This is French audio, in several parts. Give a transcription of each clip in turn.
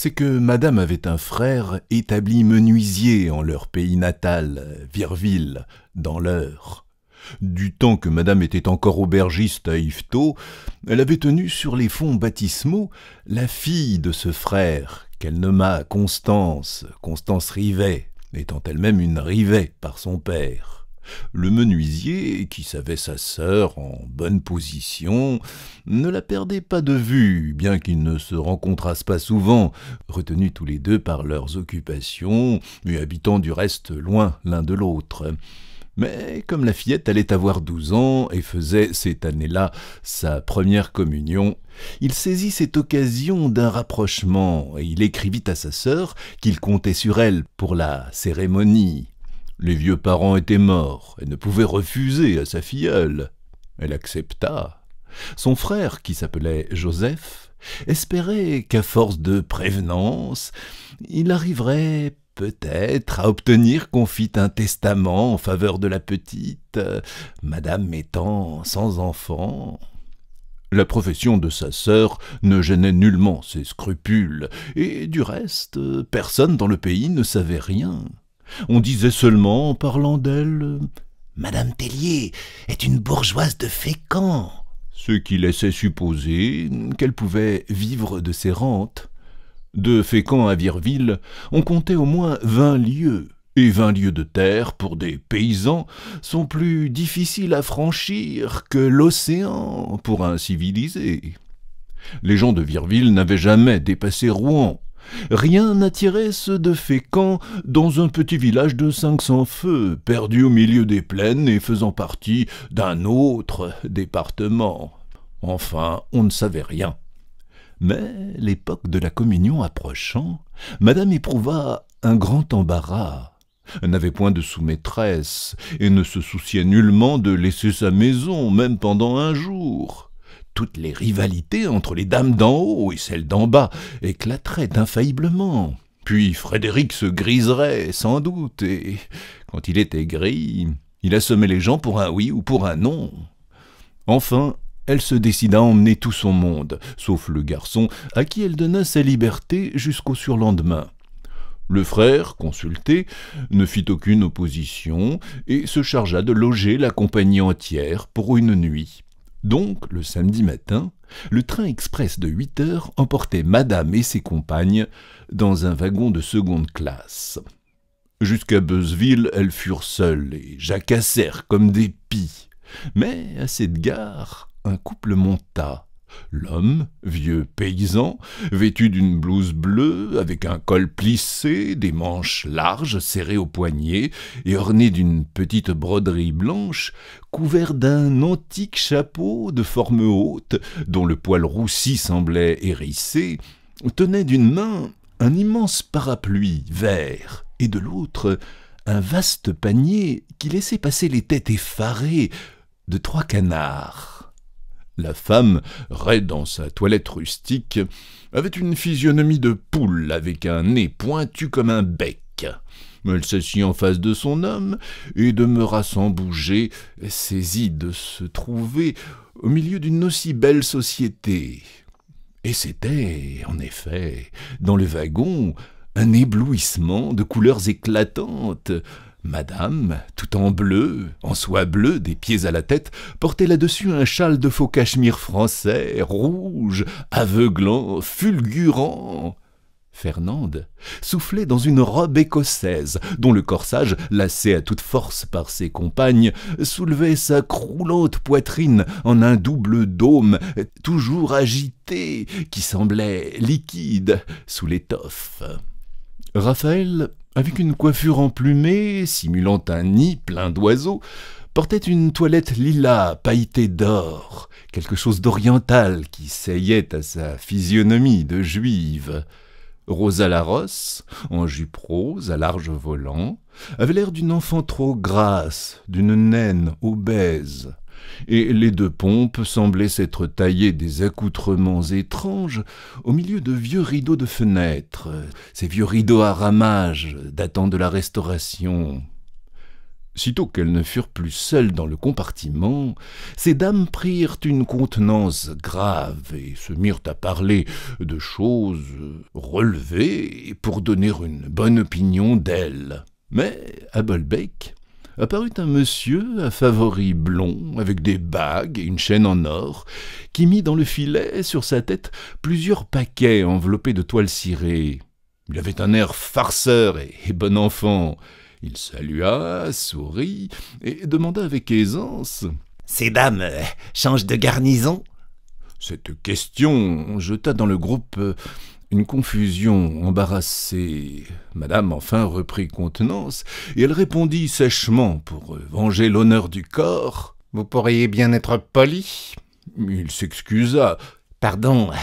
c'est que madame avait un frère établi menuisier en leur pays natal, Virville, dans l'heure. Du temps que madame était encore aubergiste à Yvetot, elle avait tenu sur les fonds baptismaux la fille de ce frère, qu'elle nomma Constance, Constance Rivet, étant elle-même une Rivet par son père. Le menuisier, qui savait sa sœur en bonne position, ne la perdait pas de vue, bien qu'ils ne se rencontrassent pas souvent, retenus tous les deux par leurs occupations, et habitant du reste loin l'un de l'autre. Mais comme la fillette allait avoir douze ans et faisait cette année-là sa première communion, il saisit cette occasion d'un rapprochement et il écrivit à sa sœur qu'il comptait sur elle pour la cérémonie. Les vieux parents étaient morts et ne pouvaient refuser à sa filleule. Elle accepta. Son frère, qui s'appelait Joseph, espérait qu'à force de prévenance, il arriverait peut-être à obtenir qu'on fît un testament en faveur de la petite, madame étant sans enfant. La profession de sa sœur ne gênait nullement ses scrupules, et du reste, personne dans le pays ne savait rien. On disait seulement, en parlant d'elle, Madame Tellier est une bourgeoise de Fécamp, ce qui laissait supposer qu'elle pouvait vivre de ses rentes. De Fécamp à Virville, on comptait au moins vingt lieues, et vingt lieues de terre, pour des paysans, sont plus difficiles à franchir que l'océan pour un civilisé. Les gens de Virville n'avaient jamais dépassé Rouen Rien n'attirait ceux de Fécamp dans un petit village de cinq cents feux, perdu au milieu des plaines et faisant partie d'un autre département. Enfin, on ne savait rien. Mais, l'époque de la communion approchant, madame éprouva un grand embarras n'avait point de sous-maîtresse et ne se souciait nullement de laisser sa maison, même pendant un jour toutes les rivalités entre les dames d'en haut et celles d'en bas éclateraient infailliblement. Puis Frédéric se griserait, sans doute, et quand il était gris, il assommait les gens pour un oui ou pour un non. Enfin, elle se décida à emmener tout son monde, sauf le garçon, à qui elle donna sa liberté jusqu'au surlendemain. Le frère, consulté, ne fit aucune opposition et se chargea de loger la compagnie entière pour une nuit. Donc, le samedi matin, le train express de 8 heures emportait madame et ses compagnes dans un wagon de seconde classe. Jusqu'à Beuzeville, elles furent seules et jacassèrent comme des pies. Mais à cette gare, un couple monta, L'homme, vieux paysan, vêtu d'une blouse bleue, avec un col plissé, des manches larges serrées aux poignets et orné d'une petite broderie blanche, couvert d'un antique chapeau de forme haute, dont le poil roussi semblait hérissé, tenait d'une main un immense parapluie vert et de l'autre un vaste panier qui laissait passer les têtes effarées de trois canards. La femme, raide dans sa toilette rustique, avait une physionomie de poule avec un nez pointu comme un bec. Elle s'assit en face de son homme et demeura sans bouger, saisie de se trouver au milieu d'une aussi belle société. Et c'était, en effet, dans le wagon, un éblouissement de couleurs éclatantes, Madame, tout en bleu, en soie bleue des pieds à la tête, portait là-dessus un châle de faux cachemire français, rouge, aveuglant, fulgurant. Fernande soufflait dans une robe écossaise, dont le corsage, lassé à toute force par ses compagnes, soulevait sa croulante poitrine en un double dôme, toujours agité, qui semblait liquide sous l'étoffe. Raphaël avec une coiffure emplumée simulant un nid plein d'oiseaux, portait une toilette lilas pailletée d'or, quelque chose d'oriental qui saillait à sa physionomie de juive. Rosa Larosse, en jupe rose à large volant, avait l'air d'une enfant trop grasse, d'une naine obèse et les deux pompes semblaient s'être taillées des accoutrements étranges au milieu de vieux rideaux de fenêtres, ces vieux rideaux à ramages datant de la Restauration. Sitôt qu'elles ne furent plus seules dans le compartiment, ces dames prirent une contenance grave et se mirent à parler de choses relevées pour donner une bonne opinion d'elles. Mais à apparut un monsieur à favoris blond, avec des bagues et une chaîne en or, qui mit dans le filet sur sa tête plusieurs paquets enveloppés de toile cirée. Il avait un air farceur et, bon enfant. Il salua, sourit, et demanda avec aisance. Ces dames euh, changent de garnison? Cette question jeta dans le groupe euh, une confusion embarrassée. Madame enfin reprit contenance, et elle répondit sèchement pour euh, venger l'honneur du corps. Vous pourriez bien être poli. Il s'excusa. Pardon, euh,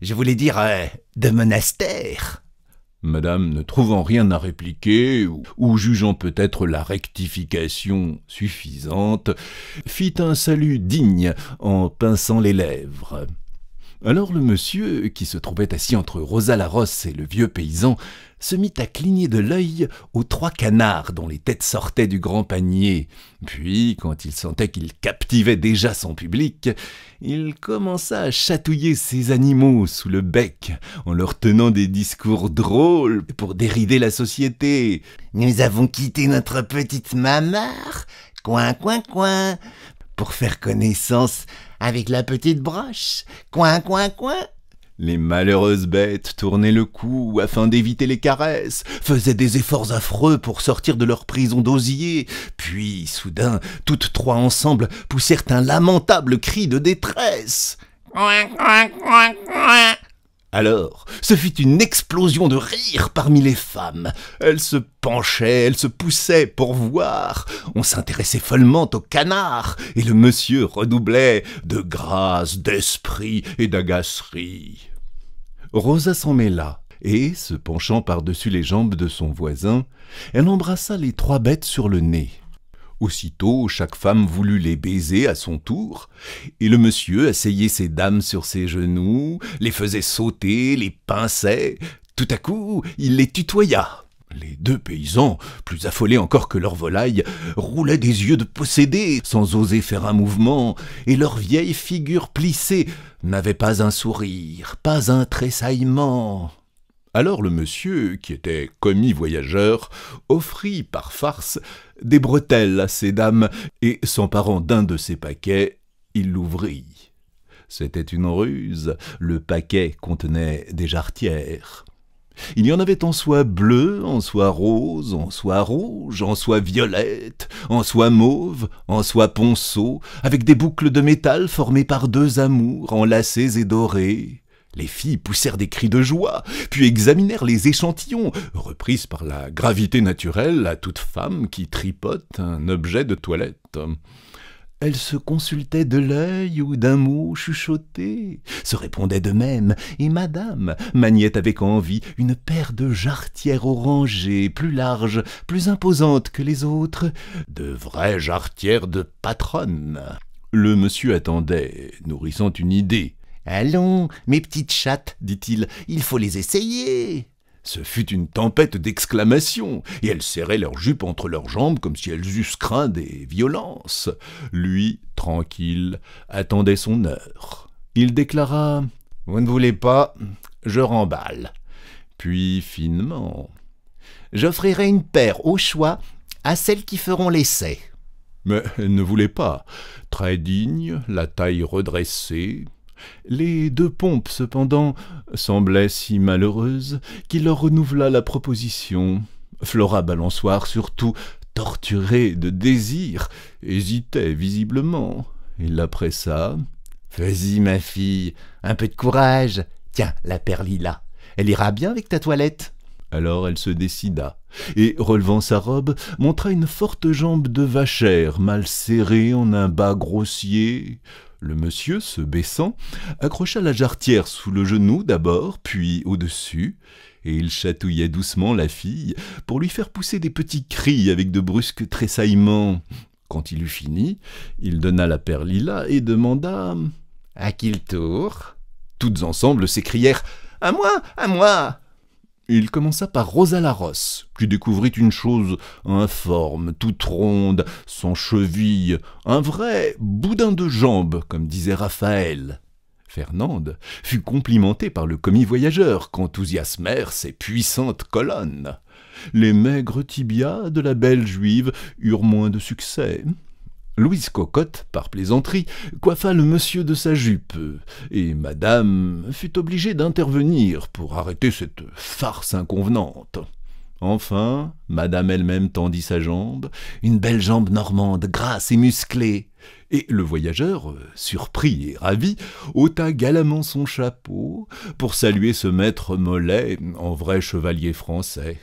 je voulais dire euh, de monastère. Madame, ne trouvant rien à répliquer, ou jugeant peut-être la rectification suffisante, fit un salut digne en pinçant les lèvres. Alors le monsieur, qui se trouvait assis entre Rosa Larosse et le vieux paysan, se mit à cligner de l'œil aux trois canards dont les têtes sortaient du grand panier. Puis, quand il sentait qu'il captivait déjà son public, il commença à chatouiller ses animaux sous le bec, en leur tenant des discours drôles pour dérider la société. Nous avons quitté notre petite mamar, coin coin coin, pour faire connaissance avec la petite broche. Coin, coin, coin. Les malheureuses bêtes tournaient le cou afin d'éviter les caresses, faisaient des efforts affreux pour sortir de leur prison d'osier, puis, soudain, toutes trois ensemble poussèrent un lamentable cri de détresse. Alors, ce fut une explosion de rire parmi les femmes. Elles se penchaient, elles se poussaient pour voir. On s'intéressait follement au canard, et le monsieur redoublait de grâce, d'esprit et d'agacerie. Rosa s'en mêla, et, se penchant par-dessus les jambes de son voisin, elle embrassa les trois bêtes sur le nez. Aussitôt, chaque femme voulut les baiser à son tour, et le monsieur asseyait ses dames sur ses genoux, les faisait sauter, les pinçait. Tout à coup, il les tutoya. Les deux paysans, plus affolés encore que leur volaille, roulaient des yeux de possédés, sans oser faire un mouvement, et leur vieille figure plissée n'avaient pas un sourire, pas un tressaillement. Alors le monsieur, qui était commis voyageur, offrit par farce des bretelles à ces dames, et s'emparant d'un de ces paquets, il l'ouvrit. C'était une ruse, le paquet contenait des jarretières. Il y en avait en soie bleue, en soie rose, en soie rouge, en soie violette, en soie mauve, en soie ponceau, avec des boucles de métal formées par deux amours enlacées et dorées. Les filles poussèrent des cris de joie, puis examinèrent les échantillons, reprises par la gravité naturelle à toute femme qui tripote un objet de toilette. Elles se consultaient de l'œil ou d'un mot chuchoté, se répondaient de même, et madame maniait avec envie une paire de jarretières orangées, plus larges, plus imposantes que les autres, de vraies jarretières de patronne. Le monsieur attendait, nourrissant une idée Allons, mes petites chattes, dit-il, il faut les essayer. Ce fut une tempête d'exclamations, et elles serraient leurs jupes entre leurs jambes comme si elles eussent craint des violences. Lui, tranquille, attendait son heure. Il déclara Vous ne voulez pas, je remballe. Puis, finement J'offrirai une paire au choix à celles qui feront l'essai. Mais elles ne voulez pas. Très digne, la taille redressée, les deux pompes, cependant, semblaient si malheureuses qu'il leur renouvela la proposition. Flora Balançoire, surtout, torturée de désir, hésitait visiblement. Il la pressa. Vas-y, ma fille, un peu de courage. Tiens, la perlilla là. Elle ira bien avec ta toilette. Alors elle se décida, et, relevant sa robe, montra une forte jambe de vachère, mal serrée en un bas grossier. Le monsieur, se baissant, accrocha la jarretière sous le genou d'abord, puis au-dessus, et il chatouillait doucement la fille pour lui faire pousser des petits cris avec de brusques tressaillements. Quand il eut fini, il donna la paire Lila et demanda À qui le tour Toutes ensemble s'écrièrent À moi À moi il commença par Rosa Larosse, qui découvrit une chose informe, toute ronde, sans cheville, un vrai boudin de jambe, comme disait Raphaël. Fernande fut complimentée par le commis voyageur, qu'enthousiasmèrent ses puissantes colonnes. Les maigres tibias de la belle juive eurent moins de succès. Louise Cocotte, par plaisanterie, coiffa le monsieur de sa jupe, et madame fut obligée d'intervenir pour arrêter cette farce inconvenante. Enfin, madame elle-même tendit sa jambe, une belle jambe normande, grasse et musclée. Et le voyageur, surpris et ravi, ôta galamment son chapeau pour saluer ce maître mollet en vrai chevalier français.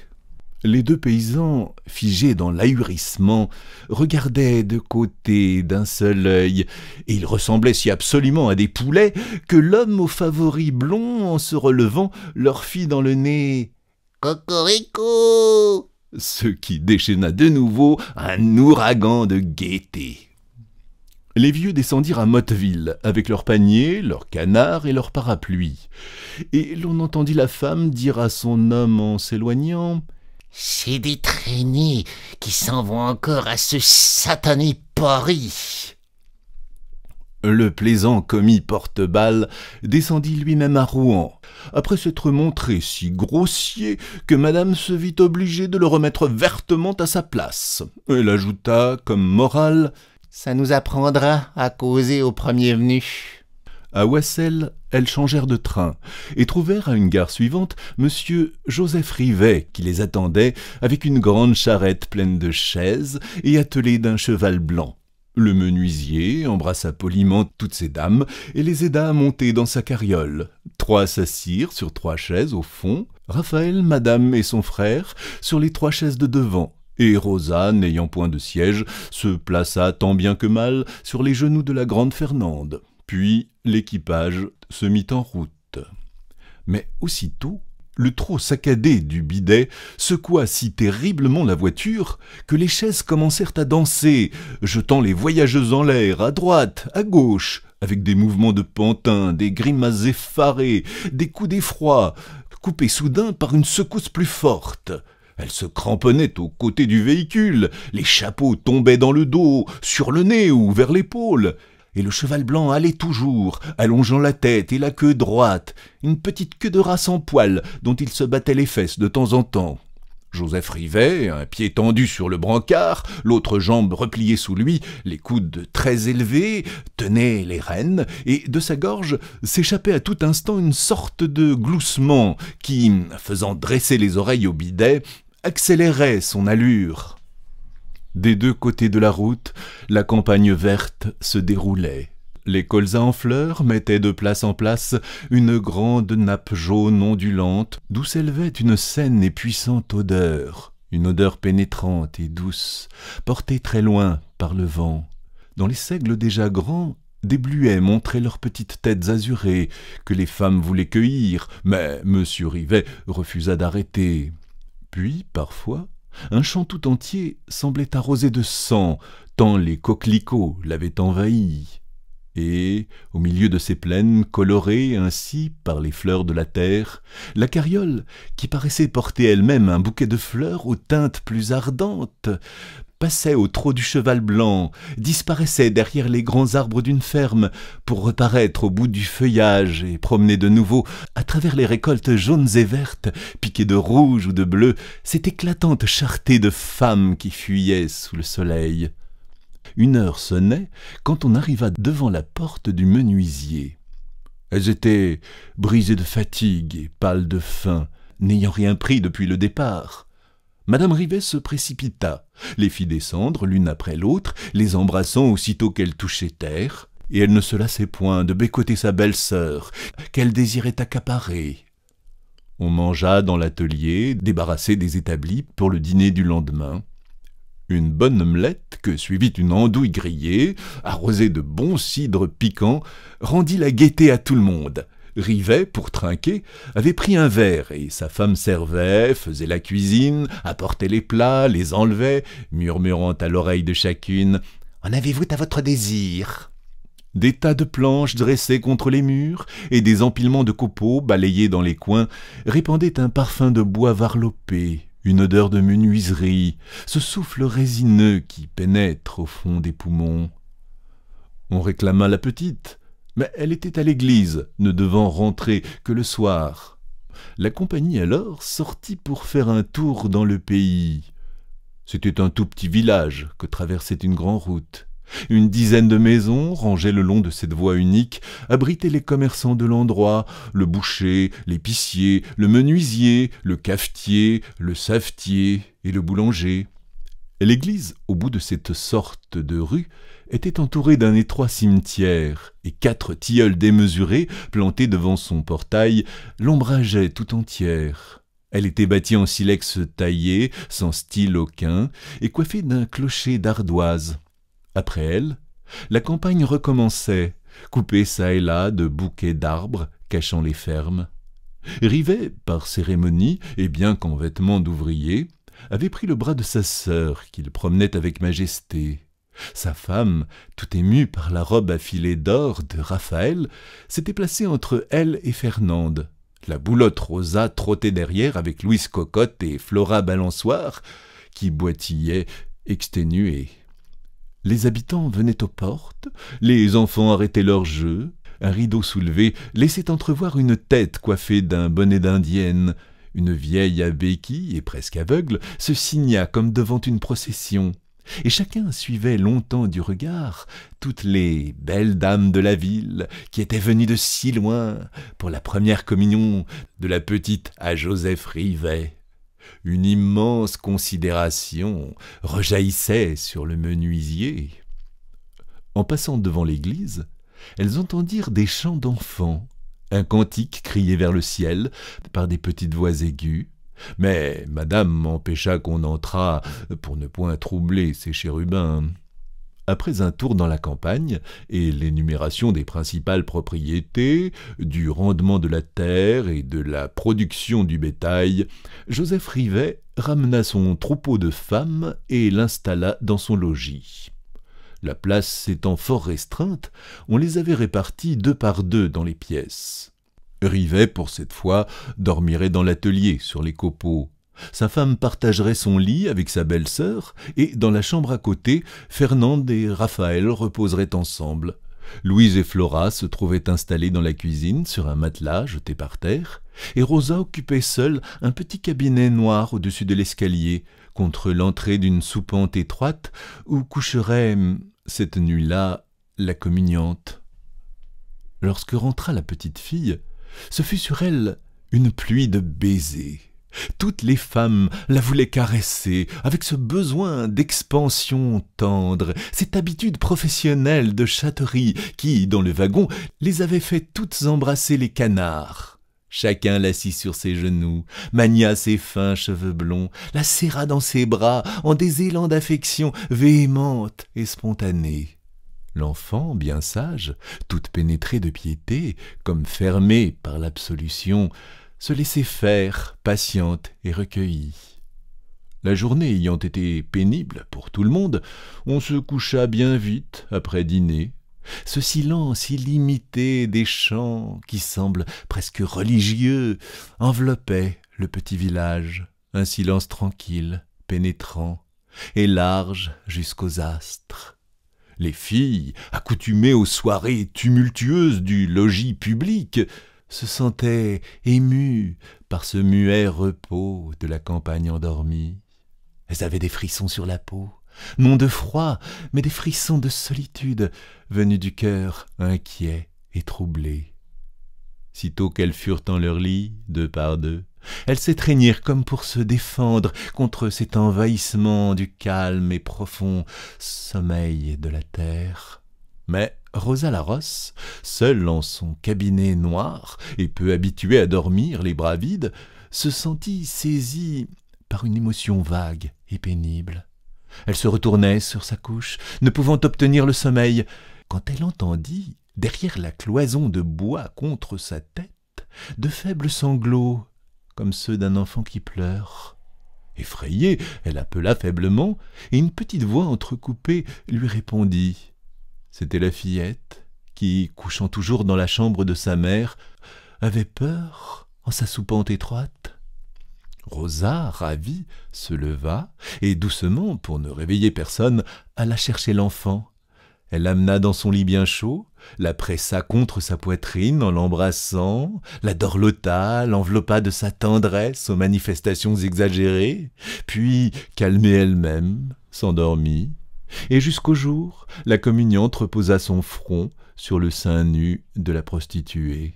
Les deux paysans, figés dans l'ahurissement, regardaient de côté d'un seul œil, et ils ressemblaient si absolument à des poulets que l'homme aux favoris blonds, en se relevant, leur fit dans le nez Cocorico ce qui déchaîna de nouveau un ouragan de gaieté. Les vieux descendirent à Motteville, avec leurs paniers, leurs canards et leurs parapluies, et l'on entendit la femme dire à son homme en s'éloignant c'est des traînées qui s'en vont encore à ce satané Paris. Le plaisant commis porte-balle descendit lui-même à Rouen, après s'être montré si grossier que madame se vit obligée de le remettre vertement à sa place. Elle ajouta, comme morale, Ça nous apprendra à causer au premier venu. À Wassel, elles changèrent de train et trouvèrent à une gare suivante M. Joseph Rivet qui les attendait avec une grande charrette pleine de chaises et attelée d'un cheval blanc. Le menuisier embrassa poliment toutes ces dames et les aida à monter dans sa carriole. Trois s'assirent sur trois chaises au fond, Raphaël, madame et son frère sur les trois chaises de devant, et Rosa, n'ayant point de siège, se plaça tant bien que mal sur les genoux de la grande Fernande. Puis l'équipage se mit en route. Mais aussitôt, le trot saccadé du bidet secoua si terriblement la voiture que les chaises commencèrent à danser, jetant les voyageuses en l'air, à droite, à gauche, avec des mouvements de pantin, des grimaces effarées, des coups d'effroi, coupés soudain par une secousse plus forte. Elles se cramponnaient aux côtés du véhicule, les chapeaux tombaient dans le dos, sur le nez ou vers l'épaule, et le cheval blanc allait toujours, allongeant la tête et la queue droite, une petite queue de race en poil dont il se battait les fesses de temps en temps. Joseph Rivet, un pied tendu sur le brancard, l'autre jambe repliée sous lui, les coudes très élevés, tenait les rênes, et de sa gorge s'échappait à tout instant une sorte de gloussement qui, faisant dresser les oreilles au bidet, accélérait son allure. Des deux côtés de la route, la campagne verte se déroulait. Les colzas en fleurs mettaient de place en place une grande nappe jaune ondulante, d'où s'élevait une saine et puissante odeur, une odeur pénétrante et douce, portée très loin par le vent. Dans les seigles déjà grands, des bluets montraient leurs petites têtes azurées, que les femmes voulaient cueillir, mais M. Rivet refusa d'arrêter. Puis, parfois, un champ tout entier semblait arrosé de sang, tant les coquelicots l'avaient envahi. Et, au milieu de ces plaines colorées ainsi par les fleurs de la terre, la carriole, qui paraissait porter elle-même un bouquet de fleurs aux teintes plus ardentes, passait au trot du cheval blanc, disparaissaient derrière les grands arbres d'une ferme, pour reparaître au bout du feuillage et promener de nouveau à travers les récoltes jaunes et vertes, piquées de rouge ou de bleu, cette éclatante chartée de femmes qui fuyaient sous le soleil. Une heure sonnait quand on arriva devant la porte du menuisier. Elles étaient brisées de fatigue et pâles de faim, n'ayant rien pris depuis le départ. Madame Rivet se précipita, les fit descendre l'une après l'autre, les embrassant aussitôt qu'elles touchaient terre, et elle ne se lassait point de bécoter sa belle-sœur, qu'elle désirait accaparer. On mangea dans l'atelier, débarrassé des établis pour le dîner du lendemain. Une bonne omelette, que suivit une andouille grillée, arrosée de bon cidre piquant, rendit la gaieté à tout le monde. Rivet, pour trinquer, avait pris un verre, et sa femme servait, faisait la cuisine, apportait les plats, les enlevait, murmurant à l'oreille de chacune « En avez-vous à votre désir ?» Des tas de planches dressées contre les murs et des empilements de copeaux balayés dans les coins répandaient un parfum de bois varlopé, une odeur de menuiserie, ce souffle résineux qui pénètre au fond des poumons. On réclama la petite, mais elle était à l'église, ne devant rentrer que le soir. La compagnie alors sortit pour faire un tour dans le pays. C'était un tout petit village que traversait une grande route. Une dizaine de maisons, rangées le long de cette voie unique, abritaient les commerçants de l'endroit, le boucher, l'épicier, le menuisier, le cafetier, le savetier et le boulanger. L'église, au bout de cette sorte de rue, était entourée d'un étroit cimetière, et quatre tilleuls démesurés, plantés devant son portail, l'ombrageaient tout entière. Elle était bâtie en silex taillé, sans style aucun, et coiffée d'un clocher d'ardoise. Après elle, la campagne recommençait, coupée çà et là de bouquets d'arbres cachant les fermes. Rivet, par cérémonie, et bien qu'en vêtements d'ouvrier, avait pris le bras de sa sœur qu'il promenait avec majesté. Sa femme, tout émue par la robe à filet d'or de Raphaël, s'était placée entre elle et Fernande. La boulotte rosa trottait derrière avec Louise Cocotte et Flora Balançoire, qui boitillaient exténuée. Les habitants venaient aux portes, les enfants arrêtaient leur jeu, un rideau soulevé laissait entrevoir une tête coiffée d'un bonnet d'indienne. Une vieille à qui et presque aveugle se signa comme devant une procession et chacun suivait longtemps du regard toutes les belles dames de la ville qui étaient venues de si loin pour la première communion de la petite à Joseph Rivet. Une immense considération rejaillissait sur le menuisier. En passant devant l'église, elles entendirent des chants d'enfants, un cantique crié vers le ciel par des petites voix aiguës, mais madame m'empêcha qu'on entrât pour ne point troubler ses chérubins. Après un tour dans la campagne et l'énumération des principales propriétés, du rendement de la terre et de la production du bétail, Joseph Rivet ramena son troupeau de femmes et l'installa dans son logis. La place étant fort restreinte, on les avait répartis deux par deux dans les pièces. Rivet, pour cette fois, dormirait dans l'atelier, sur les copeaux. Sa femme partagerait son lit avec sa belle-sœur, et dans la chambre à côté, Fernande et Raphaël reposeraient ensemble. Louise et Flora se trouvaient installées dans la cuisine sur un matelas jeté par terre, et Rosa occupait seule un petit cabinet noir au-dessus de l'escalier, contre l'entrée d'une soupente étroite où coucherait, hum, cette nuit-là, la communiante. Lorsque rentra la petite fille, ce fut sur elle une pluie de baisers. Toutes les femmes la voulaient caresser, avec ce besoin d'expansion tendre, cette habitude professionnelle de châterie qui, dans le wagon, les avait fait toutes embrasser les canards. Chacun l'assit sur ses genoux, mania ses fins cheveux blonds, la serra dans ses bras en des élans d'affection véhémente et spontanée. L'enfant, bien sage, toute pénétrée de piété, comme fermée par l'absolution, se laissait faire, patiente et recueillie. La journée ayant été pénible pour tout le monde, on se coucha bien vite après dîner. Ce silence illimité des chants, qui semble presque religieux, enveloppait le petit village, un silence tranquille, pénétrant, et large jusqu'aux astres. Les filles, accoutumées aux soirées tumultueuses du logis public, se sentaient émues par ce muet repos de la campagne endormie. Elles avaient des frissons sur la peau, non de froid, mais des frissons de solitude, venus du cœur inquiet et troublé. Sitôt qu'elles furent en leur lit, deux par deux, elles s'étreignirent comme pour se défendre contre cet envahissement du calme et profond sommeil de la terre. Mais Rosa Larosse, seule en son cabinet noir et peu habituée à dormir les bras vides, se sentit saisie par une émotion vague et pénible. Elle se retournait sur sa couche, ne pouvant obtenir le sommeil, quand elle entendit, derrière la cloison de bois contre sa tête, de faibles sanglots comme ceux d'un enfant qui pleure. Effrayée, elle appela faiblement, et une petite voix entrecoupée lui répondit. C'était la fillette, qui, couchant toujours dans la chambre de sa mère, avait peur en sa soupente étroite. Rosa, ravie, se leva, et doucement, pour ne réveiller personne, alla chercher l'enfant. Elle l'amena dans son lit bien chaud, la pressa contre sa poitrine en l'embrassant, la dorlota, l'enveloppa de sa tendresse aux manifestations exagérées, puis, calmée elle-même, s'endormit, et jusqu'au jour, la communion reposa son front sur le sein nu de la prostituée.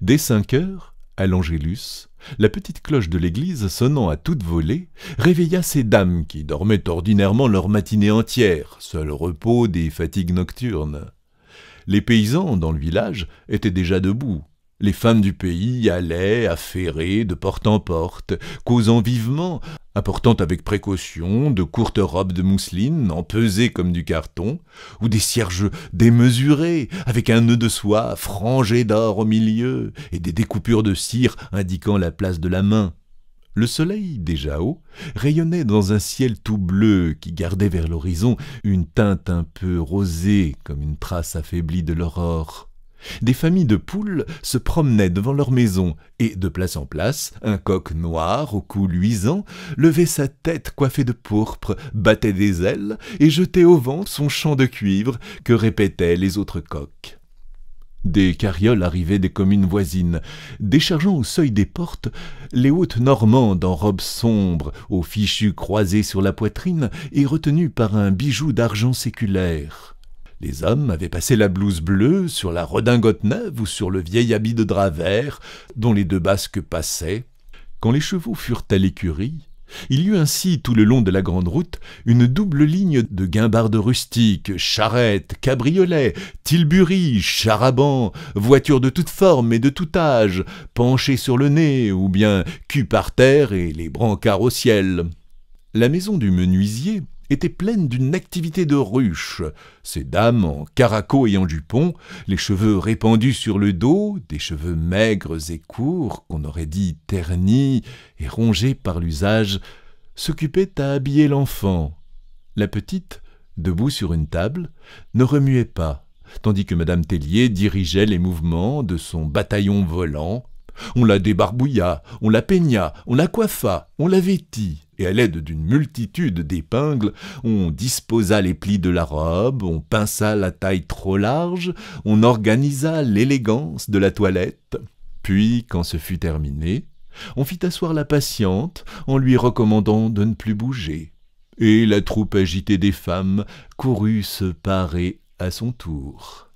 Dès cinq heures, à l'Angélus, la petite cloche de l'église, sonnant à toute volée, réveilla ces dames qui dormaient ordinairement leur matinée entière, seul repos des fatigues nocturnes. Les paysans, dans le village, étaient déjà debout. Les femmes du pays allaient, affairées, de porte en porte, causant vivement, apportant avec précaution de courtes robes de mousseline empesées comme du carton, ou des cierges démesurés, avec un nœud de soie frangé d'or au milieu, et des découpures de cire indiquant la place de la main. Le soleil, déjà haut, rayonnait dans un ciel tout bleu qui gardait vers l'horizon une teinte un peu rosée comme une trace affaiblie de l'aurore. Des familles de poules se promenaient devant leur maison, et, de place en place, un coq noir au cou luisant levait sa tête coiffée de pourpre, battait des ailes, et jetait au vent son chant de cuivre que répétaient les autres coqs. Des carrioles arrivaient des communes voisines, déchargeant au seuil des portes les hautes normandes en robes sombres, aux fichus croisés sur la poitrine et retenues par un bijou d'argent séculaire. Les hommes avaient passé la blouse bleue sur la redingote neuve ou sur le vieil habit de drap vert dont les deux basques passaient. Quand les chevaux furent à l'écurie, il y eut ainsi tout le long de la grande route une double ligne de guimbardes rustiques, charrettes, cabriolets, tilbury, charabans, voitures de toutes formes et de tout âge, penchées sur le nez ou bien cul par terre et les brancards au ciel. La maison du menuisier, était pleine d'une activité de ruche. Ces dames en caraco et en jupon, les cheveux répandus sur le dos, des cheveux maigres et courts, qu'on aurait dit ternis et rongés par l'usage, s'occupaient à habiller l'enfant. La petite, debout sur une table, ne remuait pas, tandis que Madame Tellier dirigeait les mouvements de son bataillon volant. On la débarbouilla, on la peigna, on la coiffa, on la vêtit et à l'aide d'une multitude d'épingles, on disposa les plis de la robe, on pinça la taille trop large, on organisa l'élégance de la toilette. Puis, quand ce fut terminé, on fit asseoir la patiente en lui recommandant de ne plus bouger. Et la troupe agitée des femmes courut se parer à son tour.